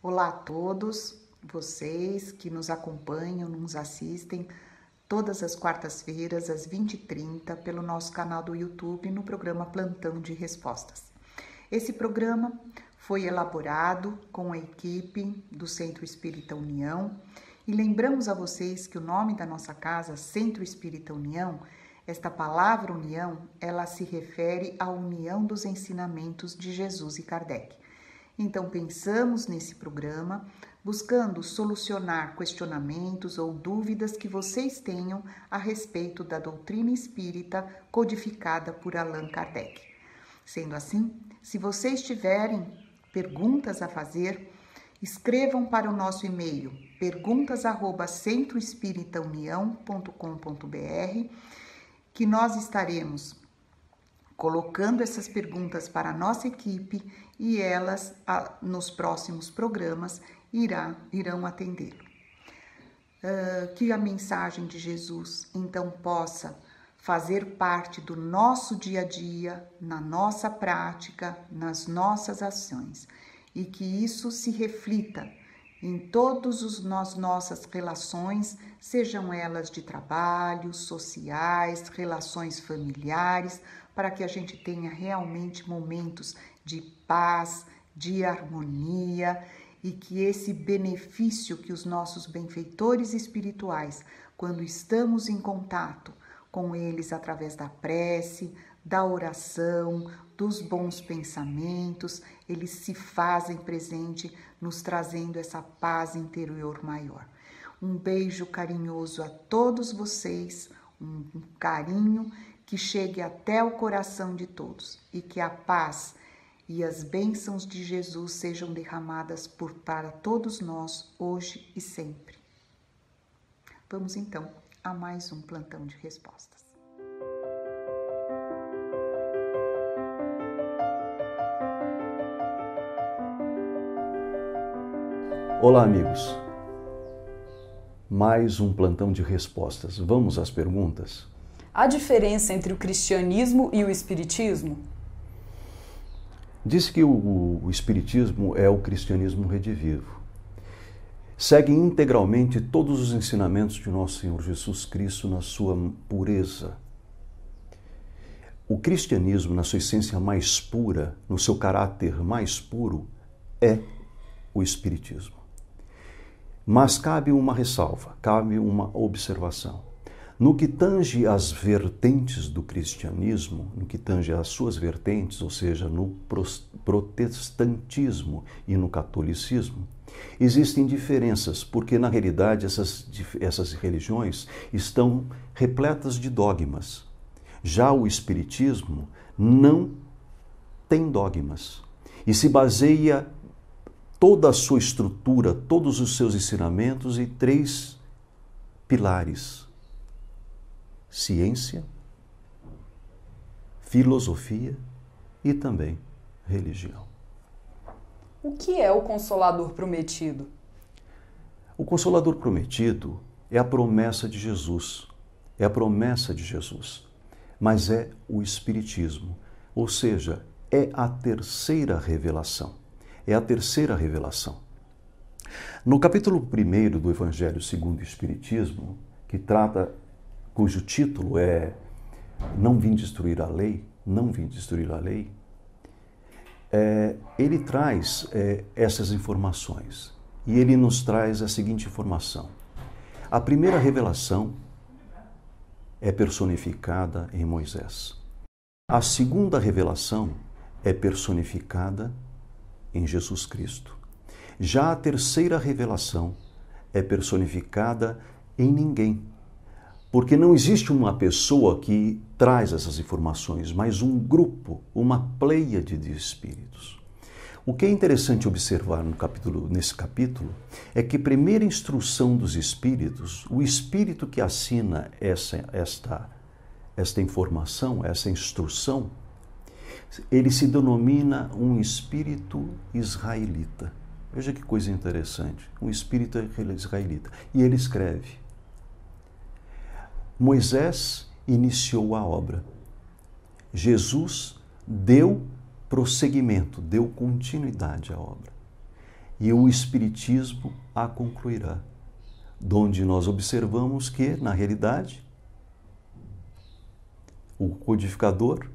Olá a todos vocês que nos acompanham, nos assistem todas as quartas-feiras às 20h30 pelo nosso canal do YouTube no programa Plantão de Respostas. Esse programa foi elaborado com a equipe do Centro Espírita União e lembramos a vocês que o nome da nossa casa, Centro Espírita União, esta palavra união, ela se refere à união dos ensinamentos de Jesus e Kardec. Então, pensamos nesse programa buscando solucionar questionamentos ou dúvidas que vocês tenham a respeito da doutrina espírita codificada por Allan Kardec. Sendo assim, se vocês tiverem perguntas a fazer, escrevam para o nosso e-mail perguntas@centroespiritaunião.com.br que nós estaremos colocando essas perguntas para a nossa equipe e elas, nos próximos programas, irá, irão atendê-lo. Uh, que a mensagem de Jesus então possa fazer parte do nosso dia a dia, na nossa prática, nas nossas ações e que isso se reflita em todas as nossas relações, sejam elas de trabalho, sociais, relações familiares, para que a gente tenha realmente momentos de paz, de harmonia e que esse benefício que os nossos benfeitores espirituais, quando estamos em contato com eles através da prece, da oração, dos bons pensamentos, eles se fazem presente, nos trazendo essa paz interior maior. Um beijo carinhoso a todos vocês, um carinho que chegue até o coração de todos e que a paz e as bênçãos de Jesus sejam derramadas por para todos nós hoje e sempre. Vamos então a mais um plantão de respostas. Olá, amigos. Mais um plantão de respostas. Vamos às perguntas? Há diferença entre o cristianismo e o espiritismo? Diz que o, o espiritismo é o cristianismo redivivo. Segue integralmente todos os ensinamentos de nosso Senhor Jesus Cristo na sua pureza. O cristianismo, na sua essência mais pura, no seu caráter mais puro, é o espiritismo. Mas cabe uma ressalva, cabe uma observação. No que tange às vertentes do cristianismo, no que tange às suas vertentes, ou seja, no protestantismo e no catolicismo, existem diferenças, porque na realidade essas, essas religiões estão repletas de dogmas. Já o Espiritismo não tem dogmas e se baseia toda a sua estrutura, todos os seus ensinamentos e três pilares: ciência, filosofia e também religião. O que é o Consolador Prometido? O Consolador Prometido é a promessa de Jesus. É a promessa de Jesus. Mas é o Espiritismo, ou seja, é a terceira revelação. É a terceira revelação. No capítulo 1 do Evangelho segundo o Espiritismo, que trata cujo título é Não Vim Destruir a Lei, Não Vim Destruir a Lei, é, ele traz é, essas informações e ele nos traz a seguinte informação. A primeira revelação é personificada em Moisés. A segunda revelação é personificada em Jesus Cristo. Já a terceira revelação é personificada em ninguém porque não existe uma pessoa que traz essas informações, mas um grupo, uma pleiade de espíritos. O que é interessante observar no capítulo, nesse capítulo é que, primeira instrução dos espíritos, o espírito que assina essa, esta, esta informação, essa instrução, ele se denomina um espírito israelita. Veja que coisa interessante, um espírito israelita. E ele escreve: Moisés iniciou a obra. Jesus deu prosseguimento, deu continuidade à obra. E o Espiritismo a concluirá, donde nós observamos que, na realidade, o codificador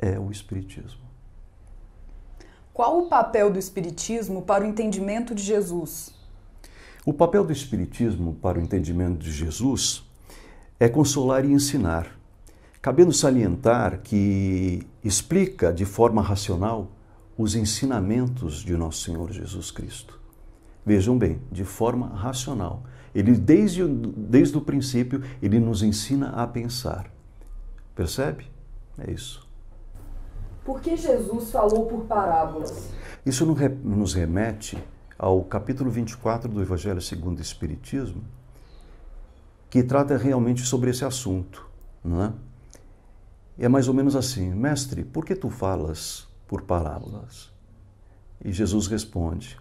é o Espiritismo. Qual o papel do Espiritismo para o entendimento de Jesus? O papel do Espiritismo para o entendimento de Jesus é consolar e ensinar, cabendo salientar que explica de forma racional os ensinamentos de nosso Senhor Jesus Cristo. Vejam bem, de forma racional. Ele, desde, desde o princípio, ele nos ensina a pensar. Percebe? É isso. Por que Jesus falou por parábolas? Isso nos remete ao capítulo 24 do Evangelho segundo o Espiritismo, que trata realmente sobre esse assunto. Não é? é mais ou menos assim: Mestre, por que tu falas por parábolas? E Jesus responde: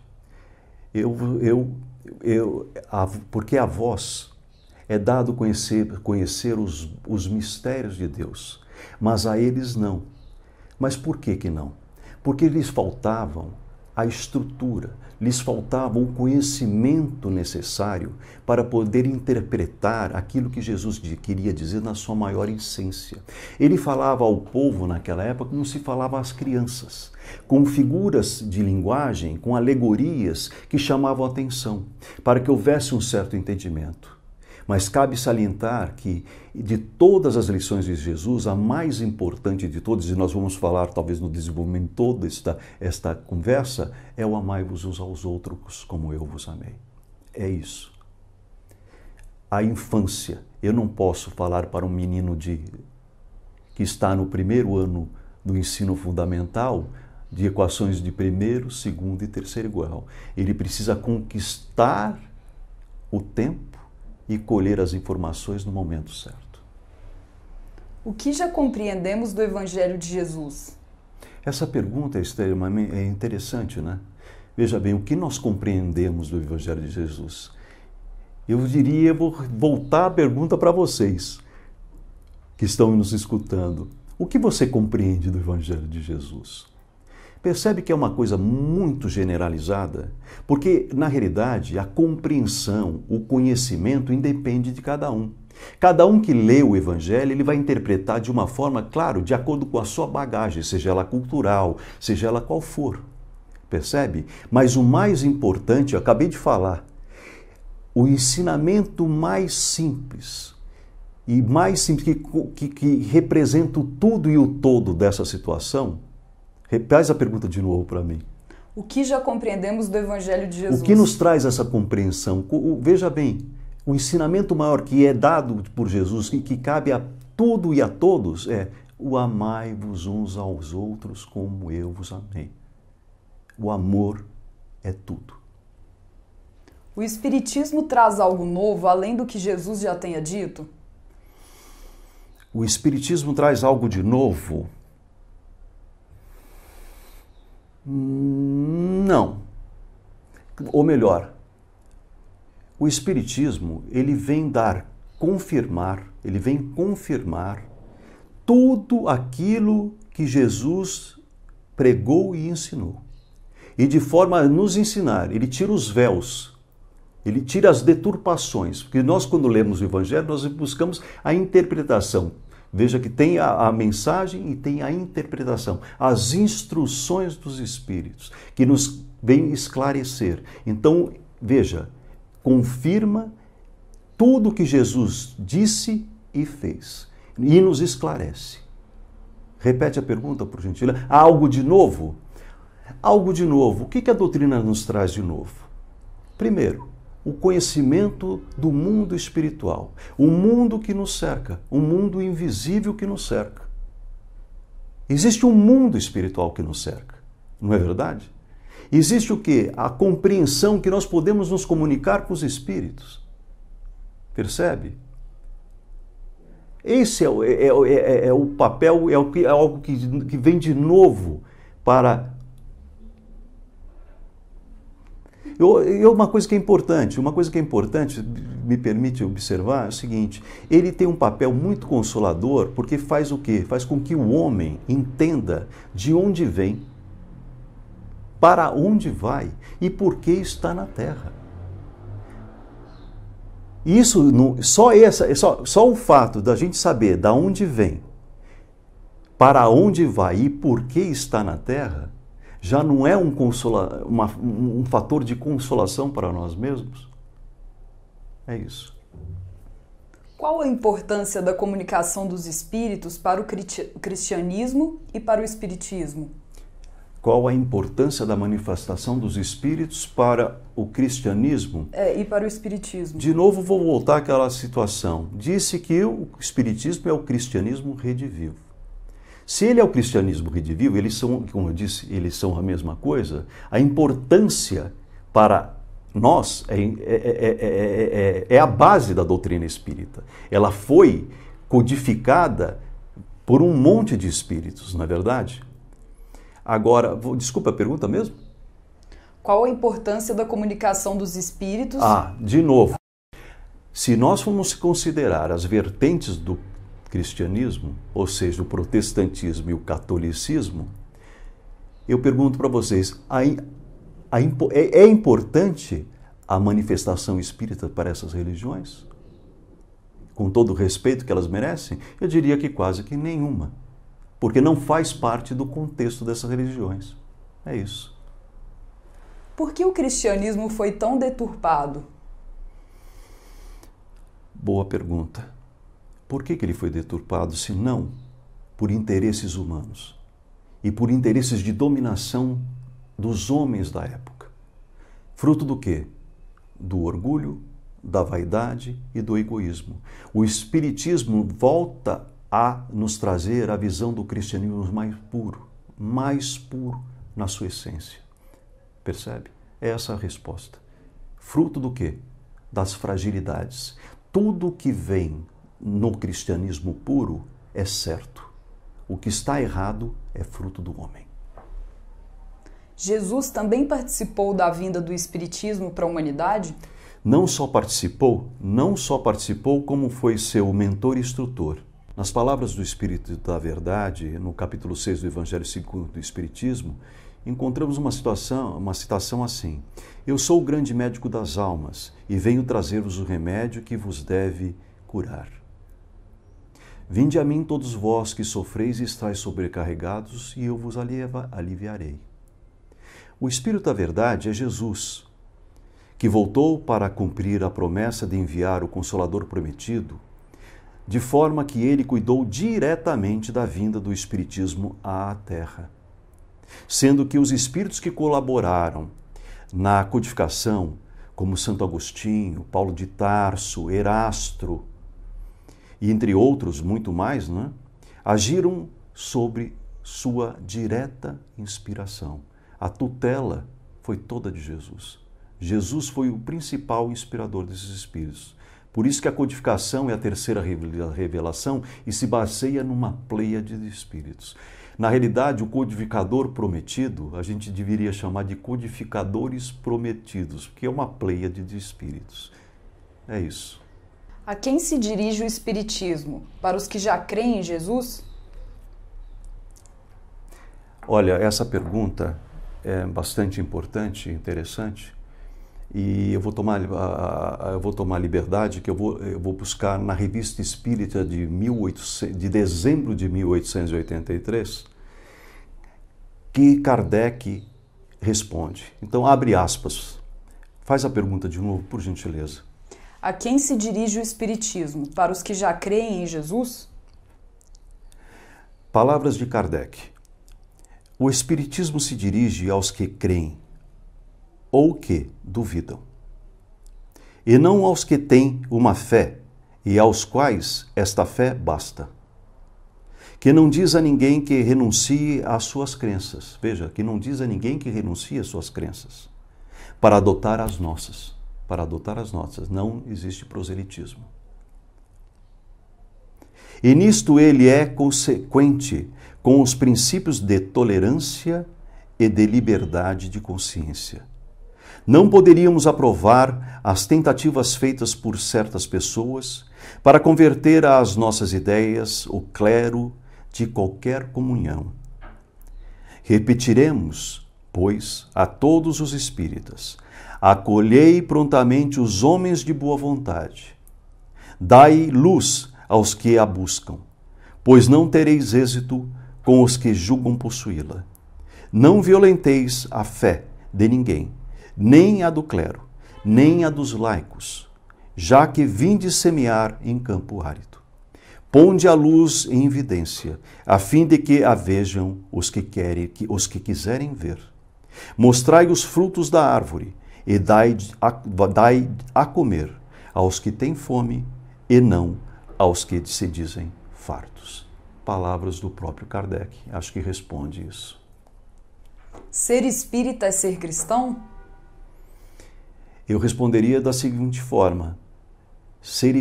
Eu, eu, eu, a, porque a vós é dado conhecer, conhecer os, os mistérios de Deus, mas a eles não. Mas por que que não? Porque lhes faltavam a estrutura, lhes faltava o conhecimento necessário para poder interpretar aquilo que Jesus queria dizer na sua maior essência. Ele falava ao povo naquela época como se falava às crianças, com figuras de linguagem, com alegorias que chamavam a atenção, para que houvesse um certo entendimento. Mas cabe salientar que de todas as lições de Jesus, a mais importante de todas, e nós vamos falar talvez no desenvolvimento toda esta, esta conversa, é o amai-vos uns aos outros como eu vos amei. É isso. A infância. Eu não posso falar para um menino de que está no primeiro ano do ensino fundamental de equações de primeiro, segundo e terceiro igual Ele precisa conquistar o tempo e colher as informações no momento certo. O que já compreendemos do Evangelho de Jesus? Essa pergunta é extremamente é interessante, né? Veja bem, o que nós compreendemos do Evangelho de Jesus? Eu diria, vou voltar a pergunta para vocês que estão nos escutando. O que você compreende do Evangelho de Jesus? Percebe que é uma coisa muito generalizada? Porque, na realidade, a compreensão, o conhecimento independe de cada um. Cada um que lê o Evangelho, ele vai interpretar de uma forma, claro, de acordo com a sua bagagem, seja ela cultural, seja ela qual for. Percebe? Mas o mais importante, eu acabei de falar, o ensinamento mais simples e mais simples, que, que, que representa o tudo e o todo dessa situação, Repete a pergunta de novo para mim. O que já compreendemos do Evangelho de Jesus? O que nos traz essa compreensão? veja bem, o ensinamento maior que é dado por Jesus e que cabe a tudo e a todos é o amai-vos uns aos outros como eu vos amei. O amor é tudo. O Espiritismo traz algo novo além do que Jesus já tenha dito? O Espiritismo traz algo de novo Não. Ou melhor, o espiritismo, ele vem dar confirmar, ele vem confirmar tudo aquilo que Jesus pregou e ensinou. E de forma a nos ensinar, ele tira os véus, ele tira as deturpações, porque nós quando lemos o evangelho, nós buscamos a interpretação Veja que tem a, a, mensagem e tem a interpretação, as instruções dos Espíritos, que nos vêm esclarecer. Então, veja, confirma tudo que Jesus disse e fez, e nos esclarece. Repete a pergunta, por gentileza. Há algo de novo? Algo de novo. O que a doutrina nos traz de novo? Primeiro, o conhecimento do mundo espiritual, o mundo que nos cerca, o mundo invisível que nos cerca. Existe um mundo espiritual que nos cerca, não é verdade? Existe o que? A compreensão que nós podemos nos comunicar com os espíritos. Percebe? Esse é, é é, é, é, é o papel, é, o que, é algo que, que vem de novo para E uma coisa que é importante, uma coisa que é importante, me permite observar, é o seguinte: ele tem um papel muito consolador porque faz o quê? Faz com que o homem entenda de onde vem, para onde vai e por que está na terra. Isso, só, essa, só, só o fato da gente saber de onde vem, para onde vai e por que está na terra já não é um, consola, uma, um fator de consolação para nós mesmos? É isso. Qual a importância da comunicação dos espíritos para o cristianismo e para o espiritismo? Qual a importância da manifestação dos espíritos para o cristianismo? É, e para o espiritismo. De novo, vou voltar àquela situação. Disse que o espiritismo é o cristianismo redivivo. Se ele é o cristianismo redivivo, eles são, como eu disse, eles são a mesma coisa, a importância para nós é, é, é, é, a base da doutrina espírita. Ela foi codificada por um monte de espíritos, não é verdade? Agora, vou, desculpa a pergunta mesmo? Qual a importância da comunicação dos espíritos? Ah, de novo. Se nós formos considerar as vertentes do cristianismo, ou seja, o protestantismo e o catolicismo, eu pergunto para vocês: a, a, é, é importante a manifestação espírita para essas religiões? Com todo o respeito que elas merecem? Eu diria que quase que nenhuma, porque não faz parte do contexto dessas religiões. É isso. Por que o cristianismo foi tão deturpado? Boa pergunta. Por que, que ele foi deturpado se não por interesses humanos e por interesses de dominação dos homens da época? Fruto do quê? Do orgulho, da vaidade e do egoísmo. O Espiritismo volta a nos trazer a visão do cristianismo mais puro, mais puro na sua essência. Percebe? É essa a resposta. Fruto do quê? Das fragilidades. Tudo que vem no cristianismo puro é certo. O que está errado é fruto do homem. Jesus também participou da vinda do espiritismo para a humanidade? Não só participou, não só participou como foi seu mentor e instrutor. Nas palavras do Espírito da Verdade, no capítulo 6 do Evangelho segundo o Espiritismo, encontramos uma situação, uma citação assim: Eu sou o grande médico das almas e venho trazer-vos o remédio que vos deve curar. Vinde a mim todos vós que sofreis e estáis sobrecarregados, e eu vos aliviarei. O Espírito da Verdade é Jesus, que voltou para cumprir a promessa de enviar o Consolador prometido, de forma que ele cuidou diretamente da vinda do Espiritismo à Terra. Sendo que os espíritos que colaboraram na codificação, como Santo Agostinho, Paulo de Tarso, Erastro, e entre outros muito mais, né, agiram sobre sua direta inspiração. A tutela foi toda de Jesus. Jesus foi o principal inspirador desses espíritos. Por isso que a codificação é a terceira revelação e se baseia numa pleia de espíritos. Na realidade, o codificador prometido, a gente deveria chamar de codificadores prometidos, porque é uma pleia de espíritos. É isso. A quem se dirige o Espiritismo? Para os que já creem em Jesus? Olha, essa pergunta é bastante importante, interessante, e eu vou tomar eu vou tomar liberdade que eu vou eu vou buscar na revista Espírita de 1800, de dezembro de 1883 que Kardec responde. Então abre aspas. Faz a pergunta de novo, por gentileza. A quem se dirige o Espiritismo? Para os que já creem em Jesus? Palavras de Kardec. O Espiritismo se dirige aos que creem ou que duvidam, e não aos que têm uma fé e aos quais esta fé basta. Que não diz a ninguém que renuncie às suas crenças. Veja, que não diz a ninguém que renuncie às suas crenças para adotar as nossas para adotar as nossas. Não existe proselitismo. E nisto ele é consequente com os princípios de tolerância e de liberdade de consciência. Não poderíamos aprovar as tentativas feitas por certas pessoas para converter às nossas ideias o clero de qualquer comunhão. Repetiremos, pois, a todos os espíritas Acolhei prontamente os homens de boa vontade. Dai luz aos que a buscam, pois não tereis êxito com os que julgam possuí-la. Não violenteis a fé de ninguém, nem a do clero, nem a dos laicos, já que vinde semear em campo árido. Ponde a luz em evidência, a fim de que a vejam os que querem, os que quiserem ver. Mostrai os frutos da árvore e dai a, dai a comer aos que têm fome e não aos que se dizem fartos. Palavras do próprio Kardec, acho que responde isso. Ser espírita é ser cristão? Eu responderia da seguinte forma: ser,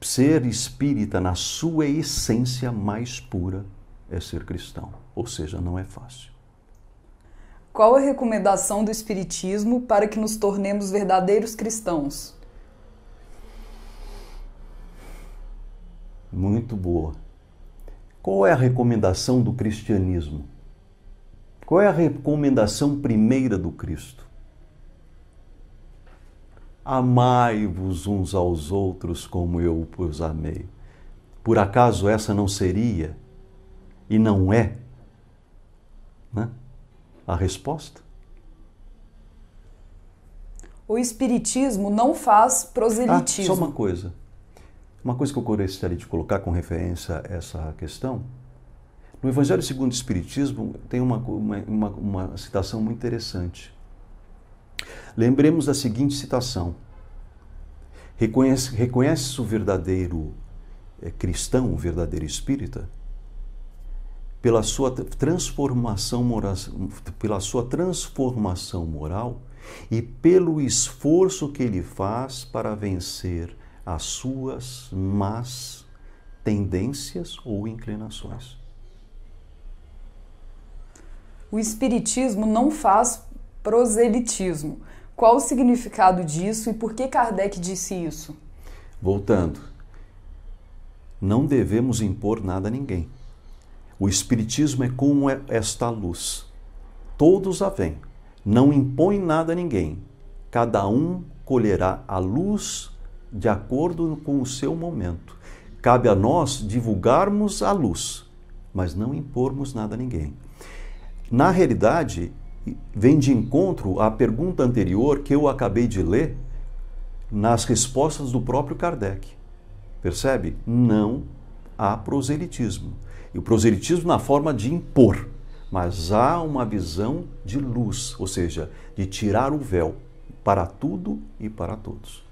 ser espírita, na sua essência mais pura, é ser cristão. Ou seja, não é fácil. Qual a recomendação do Espiritismo para que nos tornemos verdadeiros cristãos? Muito boa. Qual é a recomendação do cristianismo? Qual é a recomendação primeira do Cristo? Amai-vos uns aos outros como eu vos amei. Por acaso essa não seria e não é a resposta. O Espiritismo não faz proselitismo. Ah, só uma coisa. Uma coisa que eu gostaria de colocar com referência a essa questão. No Evangelho segundo o Espiritismo tem uma, uma, uma, uma citação muito interessante. Lembremos da seguinte citação: Reconhece-se reconhece o verdadeiro é, cristão, o verdadeiro espírita, pela sua transformação moral, pela sua transformação moral e pelo esforço que ele faz para vencer as suas más tendências ou inclinações. O espiritismo não faz proselitismo. Qual o significado disso e por que Kardec disse isso? Voltando, não devemos impor nada a ninguém. O Espiritismo é como é esta luz. Todos a vêm, não impõe nada a ninguém. Cada um colherá a luz de acordo com o seu momento. Cabe a nós divulgarmos a luz, mas não impormos nada a ninguém. Na realidade, vem de encontro à pergunta anterior que eu acabei de ler nas respostas do próprio Kardec. Percebe? Não há proselitismo. E o proselitismo na forma de impor, mas há uma visão de luz, ou seja, de tirar o véu para tudo e para todos.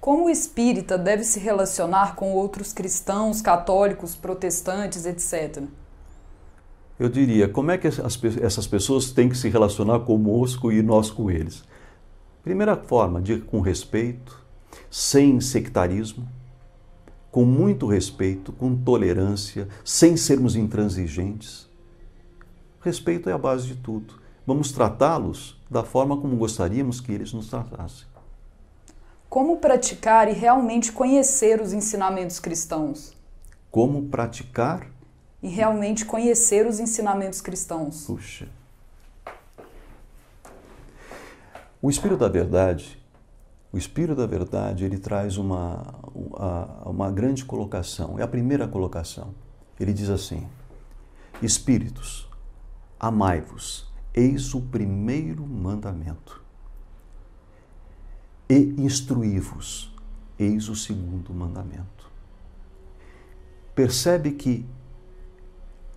Como o espírita deve se relacionar com outros cristãos, católicos, protestantes, etc.? Eu diria, como é que essas pessoas têm que se relacionar conosco e nós com eles? Primeira forma, de, com respeito, sem sectarismo, com muito respeito, com tolerância, sem sermos intransigentes. Respeito é a base de tudo. Vamos tratá-los da forma como gostaríamos que eles nos tratassem. Como praticar e realmente conhecer os ensinamentos cristãos? Como praticar? E realmente conhecer os ensinamentos cristãos. Puxa. O Espírito da Verdade o Espírito da Verdade ele traz uma, uma grande colocação, é a primeira colocação. Ele diz assim: Espíritos, amai-vos, eis o primeiro mandamento. E instruí-vos, eis o segundo mandamento. Percebe que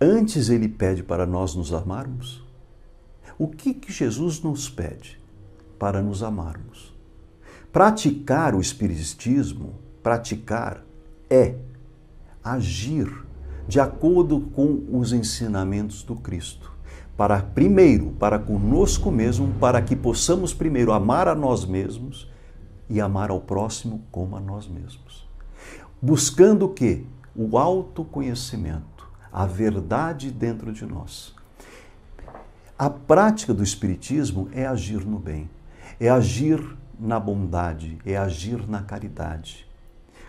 antes ele pede para nós nos amarmos? O que, que Jesus nos pede para nos amarmos? Praticar o espiritismo, praticar é agir de acordo com os ensinamentos do Cristo. Para primeiro, para conosco mesmo, para que possamos primeiro amar a nós mesmos e amar ao próximo como a nós mesmos. Buscando o que? O autoconhecimento, a verdade dentro de nós. A prática do espiritismo é agir no bem, é agir na bondade, é agir na caridade.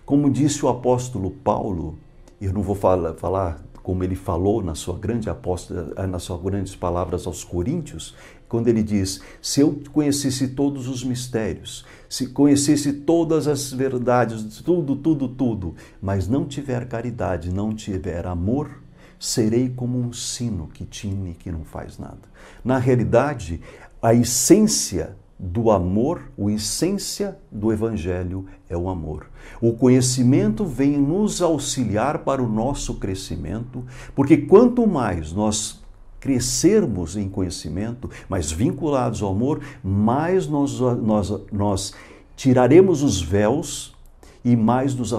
Como disse o apóstolo Paulo, eu não vou falar, falar como ele falou na sua grande aposta, eh, nas suas grandes palavras aos Coríntios, quando ele diz: "Se eu conhecesse todos os mistérios, se conhecesse todas as verdades, tudo, tudo, tudo, mas não tiver caridade, não tiver amor, serei como um sino que tine que não faz nada". Na realidade, a essência do amor, a essência do Evangelho é o amor. O conhecimento vem nos auxiliar para o nosso crescimento, porque quanto mais nós crescermos em conhecimento, mais vinculados ao amor, mais nós, nós, nós tiraremos os véus e mais nos,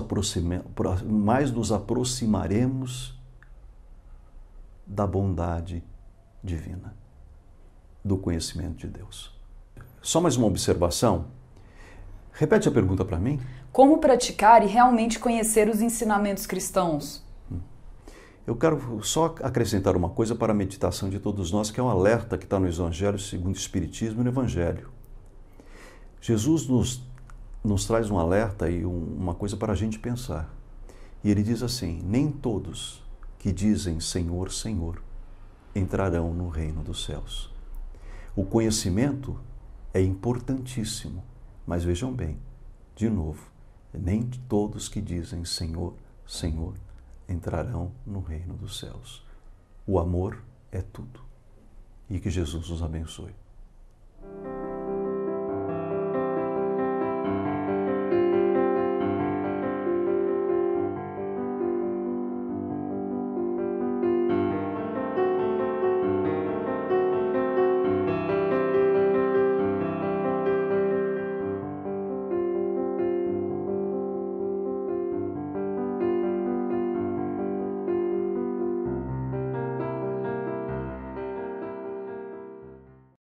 mais nos aproximaremos da bondade divina, do conhecimento de Deus. Só mais uma observação. Repete a pergunta para mim. Como praticar e realmente conhecer os ensinamentos cristãos? Eu quero só acrescentar uma coisa para a meditação de todos nós, que é um alerta que está no Evangelho segundo o Espiritismo e no Evangelho. Jesus nos, nos traz um alerta e um, uma coisa para a gente pensar. E ele diz assim: Nem todos que dizem Senhor, Senhor entrarão no reino dos céus. O conhecimento é importantíssimo. Mas vejam bem, de novo, nem todos que dizem Senhor, Senhor entrarão no reino dos céus. O amor é tudo. E que Jesus nos abençoe.